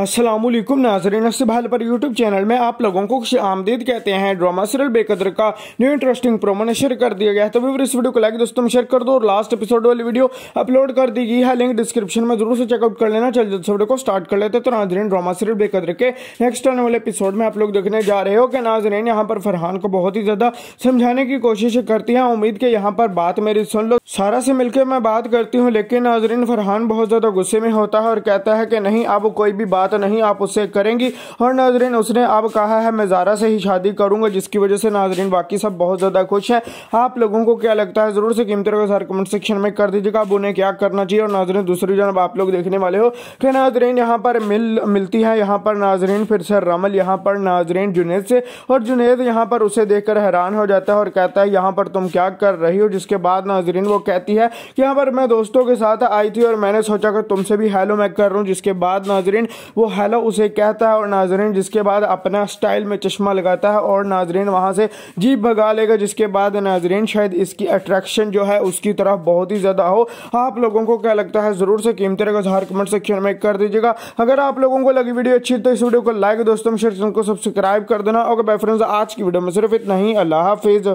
असलम नाजरीन भाल पर यूट्यूब चैनल में आप लोगों को खुश आमदीद कहते हैं ड्रामा सीरियल बेकदर का न्यू इंटरेस्टिंग प्रोमो ने शेयर कर दिया गया है तो व्यवर इस वीडियो को लाइक दोस्तों में शेयर कर दो और लास्ट एपिसोड वाली वीडियो अपलोड कर दी गई है लिंक डिस्क्रिप्शन में जरूर से चेकआउट कर लेना चल जल्द वीडियो को स्टार्ट कर लेते तो नाजरीन ड्रामा सीरियल बेकदर के नेक्स्ट आने वाले एपिसोड में आप लोग देखने जा रहे हो कि नाजरीन यहाँ पर फरहान को बहुत ही ज़्यादा समझाने की कोशिश करती है उम्मीद के यहाँ पर बात मेरी सुन लो सारा से मिलकर मैं बात करती हूँ लेकिन नाजरीन फरहान बहुत ज़्यादा गुस्से में होता है और कहता है कि नहीं अब कोई भी बात बात नहीं आप उससे करेंगी और नाजरीन उसने अब कहा है मैं ज़ारा से ही शादी करूंगा जिसकी वजह से नाजरीन बाकी सब बहुत ज़्यादा खुश हैं आप लोगों को क्या लगता है ज़रूर से कीमतों का सार कमेंट सेक्शन में कर दीजिएगा अब उन्हें क्या करना चाहिए और नाजरीन दूसरी जनब आप लोग देखने वाले हो कि नाजरीन यहाँ पर मिल मिलती है यहाँ पर नाजरीन फिर से रमल यहाँ पर नाजरीन जुनेद से और जुनेद यहाँ पर उसे देख हैरान हो जाता है और कहता है यहाँ पर तुम क्या कर रही हो जिसके बाद नाजरीन वो कहती है कि यहाँ पर मैं दोस्तों के साथ आई थी और मैंने सोचा कि तुमसे भी हेलो मैं कर रहा हूँ जिसके बाद नाजरीन वो हेलो उसे कहता है और नाजरीन जिसके बाद अपना स्टाइल में चश्मा लगाता है और नाजरीन वहाँ से जीप भगा लेगा जिसके बाद नाजरीन शायद इसकी अट्रैक्शन जो है उसकी तरफ बहुत ही ज़्यादा हो आप लोगों को क्या लगता है ज़रूर से कीमती रहेगा हर कमेंट सेक्शन में कर दीजिएगा अगर आप लोगों को लगी वीडियो अच्छी तो इस वीडियो को लाइक दोस्तों शेयर को सब्सक्राइब कर देना और बाय फ्रेंड्स आज की वीडियो में सिर्फ इतना ही अल्लाह हाफिज़